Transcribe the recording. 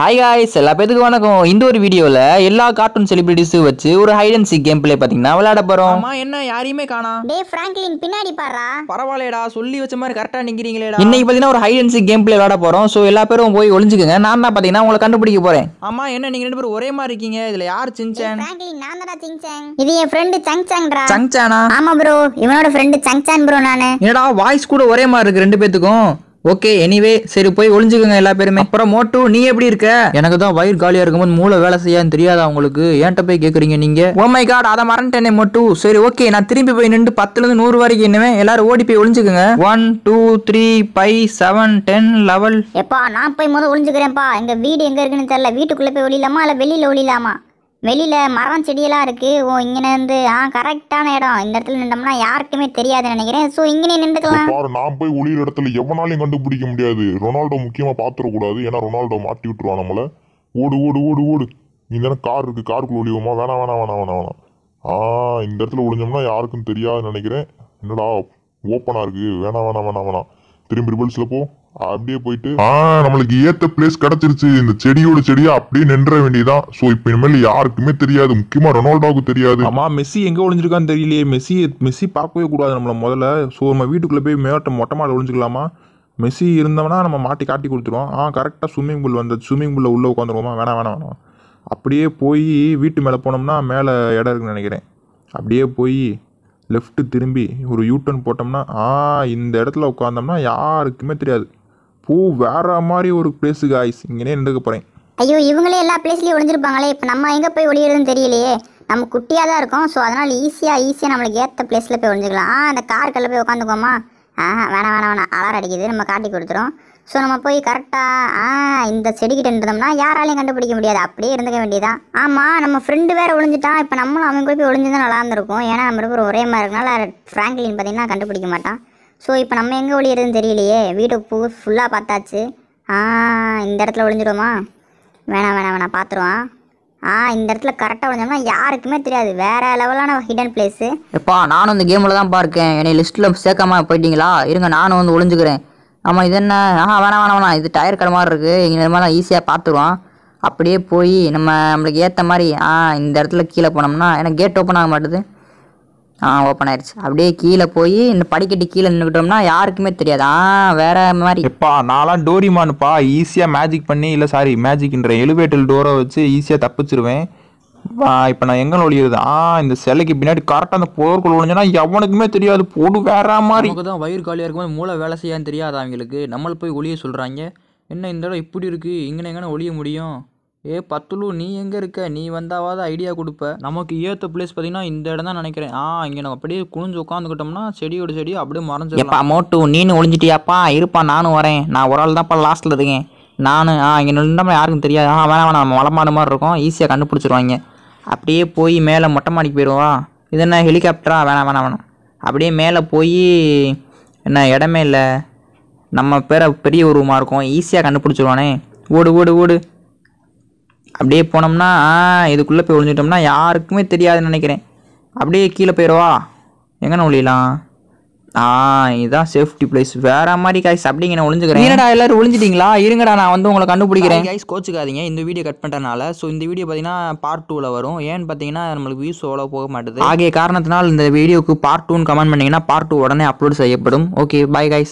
hi hi எல்லா பேருக்கு வணக்கம் இந்த ஒரு வீடியோவில் எல்லா கார்ட்டூன் செலிபிரிட்டிஸும் வச்சு ஒரு hide and seek game play பார்த்தீங்கன்னா விளையாட போகிறோம் ஆமா என்ன யாரையுமே காணா டே ஃப்ராங்க்லின் பின்னாடி பாறா பரவாயில்லையடா சொல்லி வச்ச மாதிரி கரெக்டாக நிற்கிறீங்களேடா இன்னைக்கு பார்த்தீங்கன்னா ஒரு hide and seek game play விளையாட போகிறோம் ஸோ எல்லா பேரும் போய் ஒளிஞ்சுக்கங்க நான் தான் பார்த்தீங்கன்னா உங்களை கண்டுபிடிக்க போகிறேன் அம்மா என்ன நீங்கள் ரெண்டு பேரும் ஒரே மாதிரி இருக்கீங்க இதில் யார் சின்சான் ஃப்ராங்க்லின் நான் தான் இது என் ஃப்ரெண்ட் சங்சான்டா சங்சானா ஆமா ப்ரோ இவனோட ஃப்ரெண்ட் சங்சான் ப்ரோ நானு என்னடா வாய்ஸ் கூட ஒரே மாதிரி இருக்கு ரெண்டு பேத்துக்கும் ஓகே எனிவே சரி போய் ஒளிஞ்சுக்கோங்க எல்லா பேருமே அப்புறம் மோட்டு நீ எப்படி இருக்க எனக்கு தான் வயிறு காலியா இருக்கும்போது மூளை வேலை செய்யான்னு தெரியாதா உங்களுக்கு ஏன்ட்ட போய் கேக்குறீங்க நீங்க ஓமை oh காட் அதை மறந்துட்டேனே மோட்டு சரி ஓகே நான் திரும்பி போய் நின்று பத்துல இருந்து நூறு வரைக்கும் என்னவே எல்லாரும் ஓடி போய் ஒளிஞ்சுக்கோங்க one two three five seven ten level எப்பா நான் போய் முதல் ஒளிஞ்சுக்கிறேன்ப்பா எங்க வீடு எங்க இருக்குன்னு தெரியல வீட்டுக்குள்ள போய் ஒளியலாமா இல்ல வெளியில ஒளியலாமா வெளியில் மரம் செடியெல்லாம் இருக்குது ஓ இங்கே இருந்து ஆ கரெக்டான இடம் இந்த இடத்துல நின்றோம்னா யாருக்குமே தெரியாதுன்னு நினைக்கிறேன் ஸோ இங்கே நின்றுக்கலாம் பாரு நான் போய் ஒளியிற இடத்துல எவனாலையும் கண்டுபிடிக்க முடியாது ரொனால்டோ முக்கியமாக பார்த்துடக்கூடாது ஏன்னா ரொனால்டோ மாட்டி விட்டுருவான் நம்மளை ஓடு ஓடு ஓடு ஓடு இந்த தானே கார் இருக்குது காருக்குள்ள ஒளிவோமா வேணாம் வேணாம் வேணாம் வேணாம் வேணாம் ஆ இந்த இடத்துல ஒளிஞ்சோம்னா யாருக்கும் தெரியாதுன்னு நினைக்கிறேன் என்னடா ஓப்பனாக இருக்குது வேணாம் வேணாம் வேணாம் வேணாம் திரும்பி ரிபல்ஸில் போ அப்படியே போயிட்டு ஆ நம்மளுக்கு ஏத்த பிளேஸ் கிடைச்சிருச்சு இந்த செடியோட செடியா அப்படியே நின்ற வேண்டியதான் சோ இப்ப இனிமேல் யாருக்குமே தெரியாது முக்கியமா ரொனால்டோவுக்கு தெரியாது ஆமா மெஸ்ஸி எங்க ஒளிஞ்சிருக்கான்னு தெரியலையே மெஸ்ஸி மெஸ்ஸி பார்க்கவே கூடாது நம்மள முதல்ல சோ நம்ம வீட்டுக்குள்ள போய் மேட்ட மொட்டை மாடை ஒளிஞ்சுக்கலாமா மெஸ்ஸி இருந்தோம்னா நம்ம மாட்டி காட்டி கொடுத்துருவோம் ஆ கரெக்டாக ஸ்விம்மிங் பூல் வந்தது ஸ்விம்மிங் பூல்ல உள்ளே உட்காந்துருவோமா வேணாம் வேணாம் வேணாம் அப்படியே போய் வீட்டு மேலே போனோம்னா மேலே இடம் இருக்குன்னு நினைக்கிறேன் அப்படியே போய் லெஃப்ட்டு திரும்பி ஒரு யூ டர்ன் போட்டோம்னா ஆ இந்த இடத்துல உட்காந்தோம்னா யாருக்குமே தெரியாது பூ வேற மாதிரி ஒரு பிளேஸ் காய்ஸ் இங்கே நின்றுக்க போகிறேன் ஐயோ இவங்களே எல்லா பிளேஸ்லேயும் ஒளிஞ்சிருப்பாங்களே இப்போ நம்ம எங்கே போய் ஒளியிறதுன்னு தெரியலையே நம்ம குட்டியாக தான் இருக்கோம் ஸோ அதனால் ஈஸியாக ஈஸியாக நம்மளுக்கு ஏற்ற பிளேஸில் போய் ஒழிஞ்சிக்கலாம் ஆ அந்த கார்கல்ல போய் உட்காந்துக்கோமா ஆ வேணாம் வேணாம் வேணாம் அலாரம் அடிக்குது நம்ம காட்டி கொடுத்துரும் ஸோ நம்ம போய் கரெக்டாக ஆ இந்த செடிக்கிட்ட இருந்தோம்னா யாராலையும் கண்டுபிடிக்க முடியாது அப்படியே இருந்துக்க வேண்டியதான் ஆமாம் நம்ம ஃப்ரெண்டு வேறு ஒழிஞ்சிட்டான் இப்போ நம்மளும் அவங்க கூட போய் ஒளிஞ்சுதான் நல்லா இருந்திருக்கும் ஏன்னா நம்ம இருக்கிற ஒரே மாதிரி இருக்கனால ஃப்ராங்க்லின் பார்த்தீங்கன்னா கண்டுபிடிக்க மாட்டான் ஸோ இப்போ நம்ம எங்கே ஒழியிறதுன்னு தெரியலையே வீடு பூ ஃபுல்லாக பார்த்தாச்சு ஆ இந்த இடத்துல ஒளிஞ்சிடுமா வேணாம் வேணாம் வேணாம் பார்த்துருவான் ஆ இந்த இடத்துல கரெக்டாக ஒழிஞ்சோம்னா யாருக்குமே தெரியாது வேறு லெவலான ஹிடன் பிளேஸு எப்பா நானும் இந்த கேமில் தான் பார்க்கேன் என்னை லிஸ்ட்டில் சேர்க்காம போயிட்டீங்களா இருங்க நானும் வந்து ஒழிஞ்சுக்கிறேன் ஆமாம் இது என்ன ஆ வேணாம் வேணாம் வேணாம் இது டயர் கடை மாதிரி இருக்குது எங்கள் இந்த மாதிரிலாம் ஈஸியாக பார்த்துருவோம் அப்படியே போய் நம்ம நம்மளுக்கு ஏற்ற மாதிரி ஆ இந்த இடத்துல கீழே போனோம்னா ஏன்னா கேட் ஓப்பன் ஆக மாட்டேது ஆ ஓப்பன் ஆயிடுச்சு அப்படியே கீழே போய் இந்த படிக்கட்டு கீழே நின்றுக்கிட்டோம்னா யாருக்குமே தெரியாது ஆ வேற மாதிரி எப்பா நான்லாம் டோரிமானுப்பா ஈஸியாக மேஜிக் பண்ணி இல்லை சாரி மேஜிக்ன்ற எலிவேட்டர் டோரை வச்சு ஈஸியாக தப்பிச்சிருவேன் இப்போ நான் எங்கே ஒழியிறது ஆ இந்த சிலைக்கு பின்னாடி கரெக்டாக அந்த போர்க்குள் ஒழிஞ்சோன்னா எவனுக்குமே தெரியாது போடு வேற மாதிரி நமக்கு தான் வயிறு காலியாக இருக்கும்போது மூளை வேலை செய்யான்னு தெரியாது அவங்களுக்கு நம்மளை போய் ஒளிய சொல்கிறாங்க என்ன இந்த இடம் இப்படி இருக்குது இங்கே எங்கே ஒழிய முடியும் ஏ பத்துலு நீ எங்கே இருக்க நீ வந்தாவது ஐடியா கொடுப்ப நமக்கு ஏற்ற பிளேஸ் பார்த்தீங்கன்னா இந்த இடம் தான் நினைக்கிறேன் ஆ இங்கே நம்ம அப்படியே குளிஞ்சு உட்காந்துக்கிட்டோம்னா செடியோட செடி அப்படியே மறைஞ்சு மோட்டு நீனு ஒளிஞ்சிட்டியாப்பா இருப்பா நானும் வரேன் நான் ஒரு ஆள் தான்ப்பா லாஸ்ட்டில் இருக்கேன் நானும் ஆ இங்கே நின்றாமல் யாருக்கும் தெரியாது ஆ வேணாம் வேணாம் நம்ம வளமான மாதிரி இருக்கும் ஈஸியாக கண்டுபிடிச்சிருவாங்க அப்படியே போய் மேலே மொட்டை மாடிக்கு போயிடுவா இது என்ன ஹெலிகாப்டரா வேணாம் வேணாம் வேணாம் அப்படியே மேலே போய் என்ன இடமே இல்லை நம்ம பேரை பெரிய உருவமாக இருக்கும் ஈஸியாக கண்டுபிடிச்சிருவானே ஓடு ஓடு ஓடு அப்படியே போனோம்னா இதுக்குள்ளே போய் ஒழிஞ்சிட்டோம்னா யாருக்குமே தெரியாதுன்னு நினைக்கிறேன் அப்படியே கீழே போயிடுவா எங்கன்னு ஒழியலாம் ஆ இதுதான் சேஃப்டி பிளேஸ் வேற மாதிரி காய்ஸ் அப்படிங்க நான் ஒளிஞ்சுக்கிறேன் என்னடா எல்லாரும் ஒழிஞ்சிட்டிங்களா இருங்கடா நான் வந்து உங்களை கண்டுபிடிக்கிறேன் கைஸ் கோச்சுக்காதீங்க இந்த வீடியோ கட் பண்ணுறதுனால ஸோ இந்த வீடியோ பார்த்தீங்கன்னா பார்ட் டூவில் வரும் ஏன்னு பார்த்தீங்கன்னா நம்மளுக்கு வியூஸ் அவ்வளோ போக மாட்டேது ஆகிய காரணத்தினால் இந்த வீடியோக்கு பார்ட் டூன்னு கமெண்ட் பண்ணிங்கன்னா பார்ட் டூ உடனே அப்லோட் செய்யப்படும் ஓகே பாய் காய்ஸ்